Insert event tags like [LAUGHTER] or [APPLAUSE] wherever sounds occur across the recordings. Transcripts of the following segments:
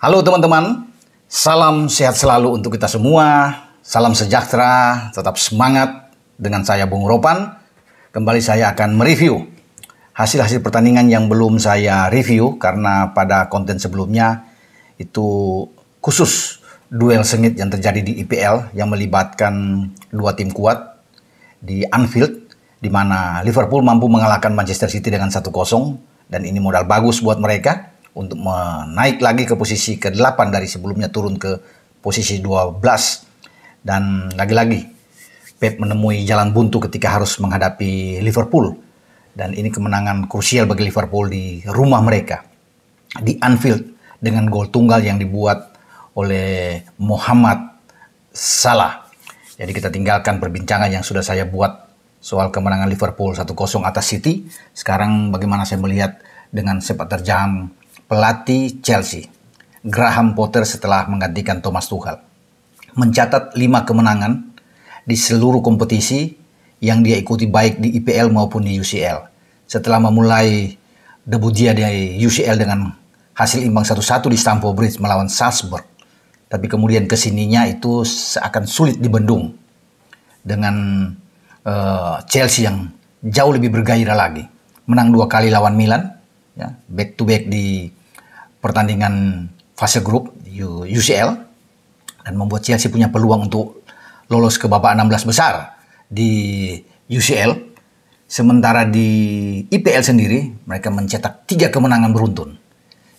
Halo teman-teman, salam sehat selalu untuk kita semua, salam sejahtera, tetap semangat dengan saya Bung Ropan. Kembali saya akan mereview hasil-hasil pertandingan yang belum saya review karena pada konten sebelumnya itu khusus duel sengit yang terjadi di IPL yang melibatkan dua tim kuat di Anfield di mana Liverpool mampu mengalahkan Manchester City dengan 1-0 dan ini modal bagus buat mereka untuk menaik lagi ke posisi ke-8 dari sebelumnya turun ke posisi 12 dan lagi-lagi Pep menemui jalan buntu ketika harus menghadapi Liverpool dan ini kemenangan krusial bagi Liverpool di rumah mereka di Anfield dengan gol tunggal yang dibuat oleh Muhammad Salah. Jadi kita tinggalkan perbincangan yang sudah saya buat soal kemenangan Liverpool 1-0 atas City. Sekarang bagaimana saya melihat dengan sepak terjang pelatih Chelsea, Graham Potter setelah menggantikan Thomas Tuchel, mencatat lima kemenangan di seluruh kompetisi yang dia ikuti baik di IPL maupun di UCL. Setelah memulai debut dia di UCL dengan hasil imbang 1-1 di Stamford Bridge melawan Salzburg. Tapi kemudian kesininya itu seakan sulit dibendung dengan uh, Chelsea yang jauh lebih bergairah lagi. Menang dua kali lawan Milan, ya, back to back di pertandingan fase grup UCL dan membuat Chelsea punya peluang untuk lolos ke babak 16 besar di UCL. Sementara di IPL sendiri mereka mencetak tiga kemenangan beruntun.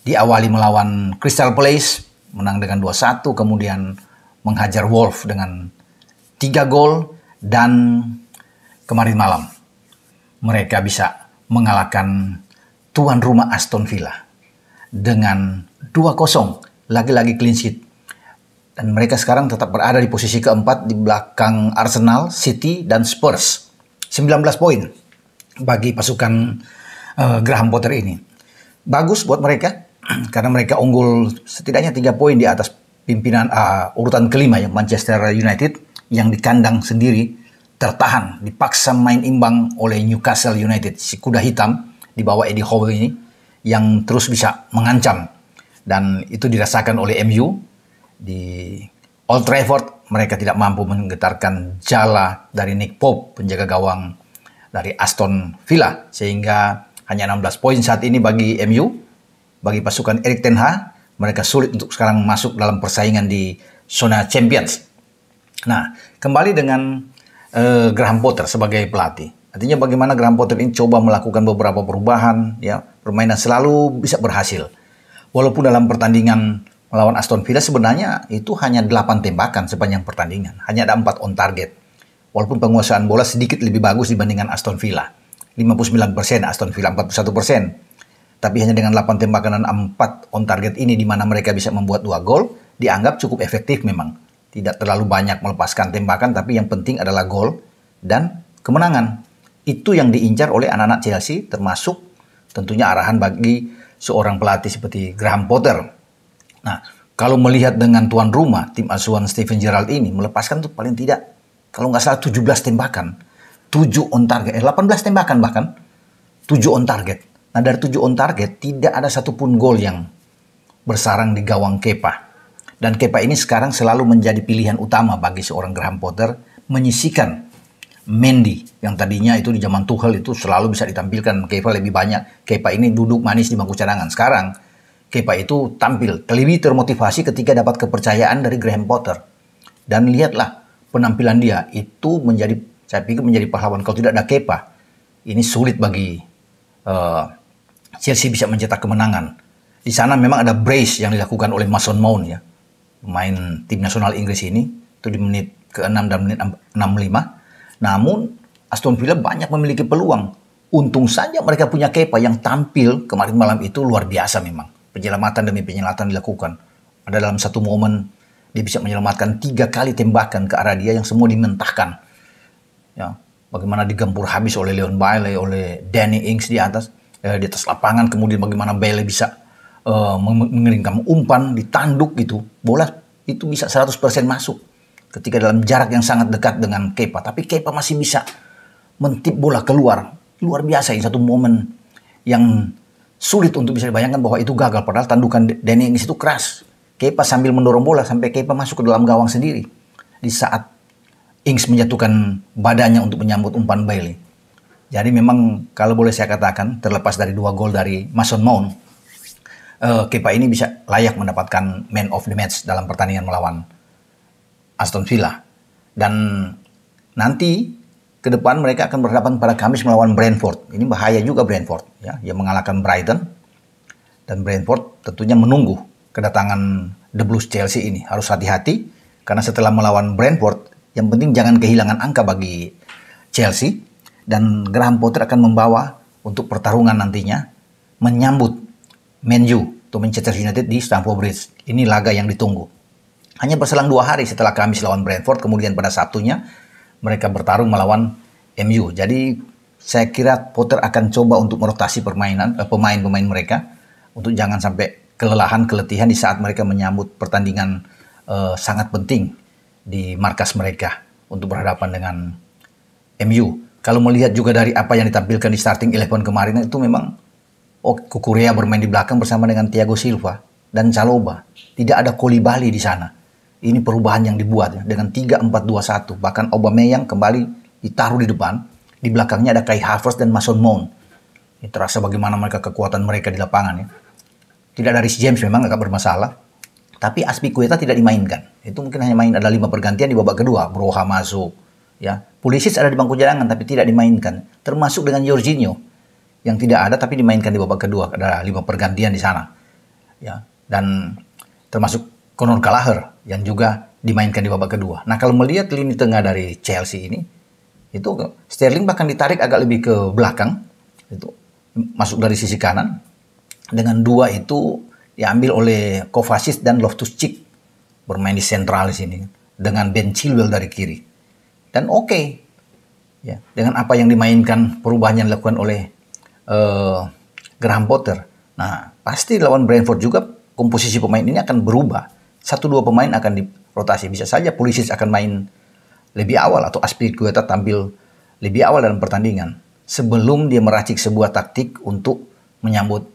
Diawali melawan Crystal Palace menang dengan 2-1 kemudian menghajar Wolf dengan tiga gol dan kemarin malam mereka bisa mengalahkan tuan rumah Aston Villa dengan 2-0 lagi-lagi clean sheet dan mereka sekarang tetap berada di posisi keempat di belakang Arsenal, City dan Spurs 19 poin bagi pasukan uh, Graham Potter ini bagus buat mereka [CLEARS THROAT] karena mereka unggul setidaknya 3 poin di atas pimpinan uh, urutan kelima yang Manchester United yang di kandang sendiri tertahan dipaksa main imbang oleh Newcastle United si kuda hitam di bawah Eddie Howe ini yang terus bisa mengancam dan itu dirasakan oleh MU di Old Trafford mereka tidak mampu menggetarkan jala dari Nick Pope penjaga gawang dari Aston Villa sehingga hanya 16 poin saat ini bagi MU bagi pasukan Erik ten Hag mereka sulit untuk sekarang masuk dalam persaingan di zona Champions. Nah, kembali dengan uh, Graham Potter sebagai pelatih. Artinya bagaimana Graham Potter ini coba melakukan beberapa perubahan ya permainan selalu bisa berhasil. Walaupun dalam pertandingan melawan Aston Villa sebenarnya itu hanya 8 tembakan sepanjang pertandingan, hanya ada 4 on target. Walaupun penguasaan bola sedikit lebih bagus dibandingkan Aston Villa. 59% Aston Villa 41%. Tapi hanya dengan 8 tembakan dan 4 on target ini di mana mereka bisa membuat 2 gol dianggap cukup efektif memang. Tidak terlalu banyak melepaskan tembakan tapi yang penting adalah gol dan kemenangan. Itu yang diincar oleh anak-anak Chelsea termasuk tentunya arahan bagi seorang pelatih seperti Graham Potter. Nah, kalau melihat dengan tuan rumah tim asuhan Steven Gerrard ini melepaskan tuh paling tidak kalau nggak salah 17 tembakan, 7 on target, eh 18 tembakan bahkan 7 on target. Nah, dari 7 on target tidak ada satupun gol yang bersarang di gawang Kepa. Dan Kepa ini sekarang selalu menjadi pilihan utama bagi seorang Graham Potter menyisikan Mendy yang tadinya itu di zaman Tuchel itu selalu bisa ditampilkan Kepa lebih banyak Kepa ini duduk manis di bangku cadangan sekarang Kepa itu tampil lebih termotivasi ketika dapat kepercayaan dari Graham Potter dan lihatlah penampilan dia itu menjadi saya pikir menjadi pahlawan kalau tidak ada Kepa ini sulit bagi uh, Chelsea bisa mencetak kemenangan di sana memang ada brace yang dilakukan oleh Mason Mount ya pemain tim nasional Inggris ini itu di menit ke-6 dan menit 65 namun Aston Villa banyak memiliki peluang. Untung saja mereka punya Kepa yang tampil kemarin malam itu luar biasa memang. Penyelamatan demi penyelamatan dilakukan. Ada dalam satu momen dia bisa menyelamatkan tiga kali tembakan ke arah dia yang semua dimentahkan. Ya, bagaimana digempur habis oleh Leon Bailey, oleh Danny Ings di atas eh, di atas lapangan, kemudian bagaimana Bailey bisa eh, mengeringkan umpan, ditanduk gitu. Bola itu bisa 100% masuk ketika dalam jarak yang sangat dekat dengan Kepa. Tapi Kepa masih bisa mentip bola keluar. Luar biasa ini satu momen yang sulit untuk bisa dibayangkan bahwa itu gagal. Padahal tandukan Danny Ings itu keras. Kepa sambil mendorong bola sampai Kepa masuk ke dalam gawang sendiri. Di saat Ings menjatuhkan badannya untuk menyambut umpan Bailey. Jadi memang kalau boleh saya katakan terlepas dari dua gol dari Mason Mount, eh, Kepa ini bisa layak mendapatkan man of the match dalam pertandingan melawan Aston Villa. Dan nanti ke depan mereka akan berhadapan pada Kamis melawan Brentford. Ini bahaya juga Brentford ya, yang mengalahkan Brighton dan Brentford tentunya menunggu kedatangan The Blues Chelsea ini. Harus hati-hati karena setelah melawan Brentford, yang penting jangan kehilangan angka bagi Chelsea dan Graham Potter akan membawa untuk pertarungan nantinya menyambut Man U atau Manchester United di Stamford Bridge. Ini laga yang ditunggu. Hanya berselang dua hari setelah Kamis lawan Brentford, kemudian pada Sabtunya mereka bertarung melawan MU. Jadi saya kira Potter akan coba untuk merotasi permainan eh, pemain-pemain mereka untuk jangan sampai kelelahan, keletihan di saat mereka menyambut pertandingan eh, sangat penting di markas mereka untuk berhadapan dengan MU. Kalau melihat juga dari apa yang ditampilkan di starting eleven kemarin itu memang oh Kukurea bermain di belakang bersama dengan Thiago Silva dan Caloba. Tidak ada Bali di sana. Ini perubahan yang dibuat dengan 3-4-2-1. Bahkan Obama yang kembali ditaruh di depan. Di belakangnya ada Kai Havertz dan Mason Mount. Ini terasa bagaimana mereka kekuatan mereka di lapangan ya. Tidak dari James memang agak bermasalah. Tapi Aspikueta tidak dimainkan. Itu mungkin hanya main ada lima pergantian di babak kedua. Broha masuk. Ya, Pulisic ada di bangku cadangan tapi tidak dimainkan. Termasuk dengan Jorginho yang tidak ada tapi dimainkan di babak kedua. Ada lima pergantian di sana. Ya, dan termasuk Conor Gallagher yang juga dimainkan di babak kedua. Nah kalau melihat lini tengah dari Chelsea ini, itu Sterling bahkan ditarik agak lebih ke belakang, itu masuk dari sisi kanan. Dengan dua itu diambil oleh Kovacic dan Loftus Cheek bermain di sentral di sini dengan Ben Chilwell dari kiri. Dan oke, okay. ya dengan apa yang dimainkan perubahan yang dilakukan oleh uh, Graham Potter. Nah pasti lawan Brentford juga komposisi pemain ini akan berubah satu dua pemain akan dirotasi. Bisa saja Pulisic akan main lebih awal atau Aspilicueta tampil lebih awal dalam pertandingan sebelum dia meracik sebuah taktik untuk menyambut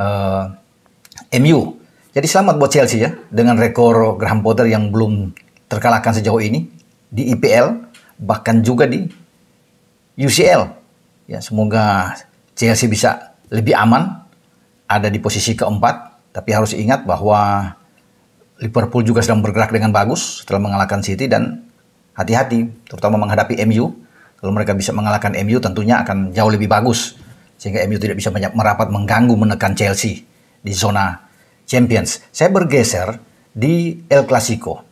uh, eh, MU. Jadi selamat buat Chelsea ya dengan rekor Graham Potter yang belum terkalahkan sejauh ini di IPL bahkan juga di UCL. Ya semoga Chelsea bisa lebih aman ada di posisi keempat tapi harus ingat bahwa Liverpool juga sedang bergerak dengan bagus setelah mengalahkan City dan hati-hati terutama menghadapi MU. Kalau mereka bisa mengalahkan MU tentunya akan jauh lebih bagus sehingga MU tidak bisa merapat mengganggu menekan Chelsea di zona Champions. Saya bergeser di El Clasico.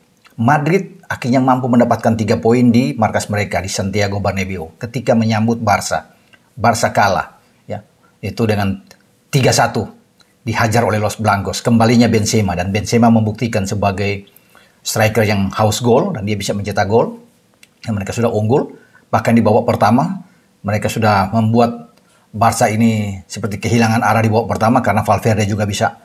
Madrid akhirnya mampu mendapatkan tiga poin di markas mereka di Santiago Bernabeu ketika menyambut Barca. Barca kalah ya. Itu dengan tiga satu dihajar oleh Los Blancos. Kembalinya Benzema dan Benzema membuktikan sebagai striker yang house goal dan dia bisa mencetak gol. Dan mereka sudah unggul, bahkan di babak pertama mereka sudah membuat Barca ini seperti kehilangan arah di babak pertama karena Valverde juga bisa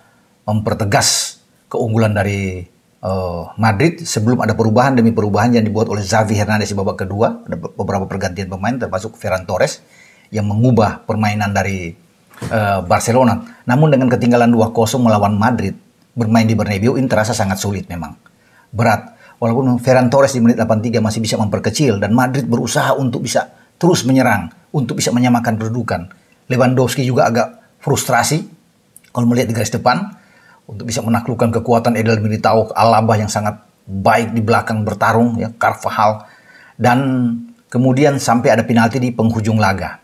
mempertegas keunggulan dari uh, Madrid sebelum ada perubahan demi perubahan yang dibuat oleh Xavi Hernandez di babak kedua ada beberapa pergantian pemain termasuk Ferran Torres yang mengubah permainan dari Eh, Barcelona. Namun dengan ketinggalan 2-0 melawan Madrid, bermain di Bernabeu ini terasa sangat sulit memang. Berat. Walaupun Ferran Torres di menit 83 masih bisa memperkecil dan Madrid berusaha untuk bisa terus menyerang, untuk bisa menyamakan kedudukan. Lewandowski juga agak frustrasi kalau melihat di garis depan untuk bisa menaklukkan kekuatan Edel Militao Alaba yang sangat baik di belakang bertarung ya Carvajal dan kemudian sampai ada penalti di penghujung laga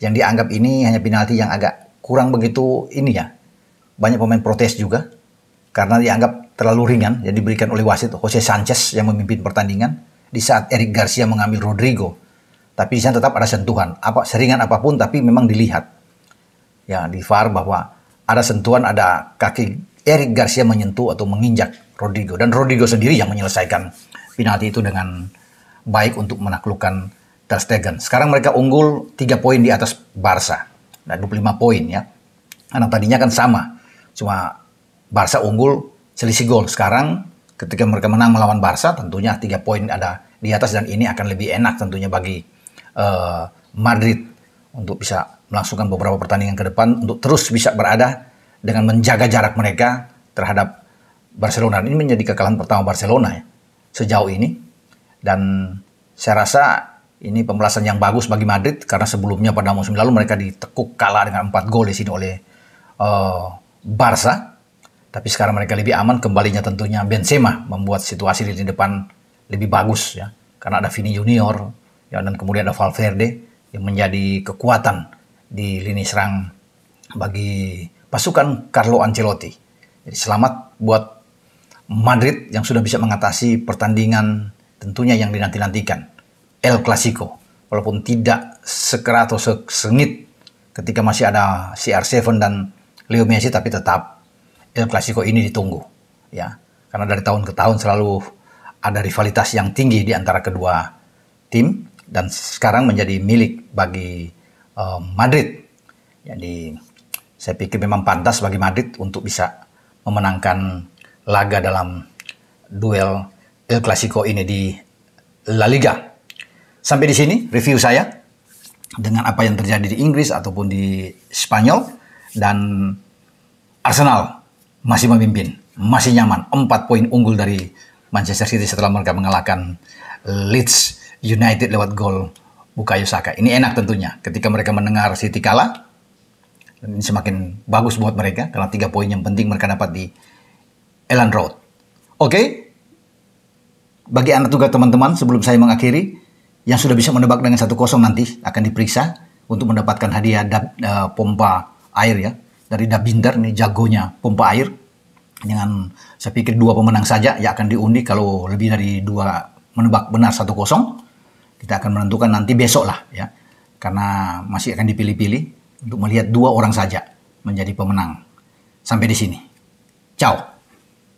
yang dianggap ini hanya penalti yang agak kurang begitu ini ya. Banyak pemain protes juga karena dianggap terlalu ringan yang diberikan oleh wasit Jose Sanchez yang memimpin pertandingan di saat Eric Garcia mengambil Rodrigo. Tapi di sana tetap ada sentuhan, apa seringan apapun tapi memang dilihat. Ya, di VAR bahwa ada sentuhan, ada kaki Eric Garcia menyentuh atau menginjak Rodrigo dan Rodrigo sendiri yang menyelesaikan penalti itu dengan baik untuk menaklukkan Ter Stegen. Sekarang mereka unggul 3 poin di atas Barca. Nah, 25 poin ya. Karena tadinya kan sama. Cuma Barca unggul selisih gol. Sekarang ketika mereka menang melawan Barca tentunya 3 poin ada di atas dan ini akan lebih enak tentunya bagi uh, Madrid untuk bisa melangsungkan beberapa pertandingan ke depan untuk terus bisa berada dengan menjaga jarak mereka terhadap Barcelona. Ini menjadi kekalahan pertama Barcelona ya sejauh ini dan saya rasa ini pembelasan yang bagus bagi Madrid karena sebelumnya pada musim lalu mereka ditekuk kalah dengan 4 gol di sini oleh uh, Barca. Tapi sekarang mereka lebih aman kembalinya tentunya Benzema membuat situasi di depan lebih bagus ya. Karena ada Vini Junior ya dan kemudian ada Valverde yang menjadi kekuatan di lini serang bagi pasukan Carlo Ancelotti. Jadi selamat buat Madrid yang sudah bisa mengatasi pertandingan tentunya yang dinanti-nantikan. El Clasico. Walaupun tidak sekerat atau sengit ketika masih ada CR7 dan Leo Messi tapi tetap El Clasico ini ditunggu ya. Karena dari tahun ke tahun selalu ada rivalitas yang tinggi di antara kedua tim dan sekarang menjadi milik bagi uh, Madrid. Jadi saya pikir memang pantas bagi Madrid untuk bisa memenangkan laga dalam duel El Clasico ini di La Liga. Sampai di sini review saya dengan apa yang terjadi di Inggris ataupun di Spanyol dan Arsenal masih memimpin, masih nyaman. 4 poin unggul dari Manchester City setelah mereka mengalahkan Leeds United lewat gol Bukayo Saka. Ini enak tentunya ketika mereka mendengar City kalah. Ini semakin bagus buat mereka karena tiga poin yang penting mereka dapat di Elland Road. Oke, okay? bagi anak tugas teman-teman sebelum saya mengakhiri, yang sudah bisa menebak dengan satu kosong nanti akan diperiksa untuk mendapatkan hadiah da, da, eh, pompa air ya dari Dabinder nih jagonya pompa air dengan saya pikir dua pemenang saja ya akan diundi kalau lebih dari dua menebak benar satu kosong kita akan menentukan nanti besok lah ya karena masih akan dipilih-pilih untuk melihat dua orang saja menjadi pemenang sampai di sini ciao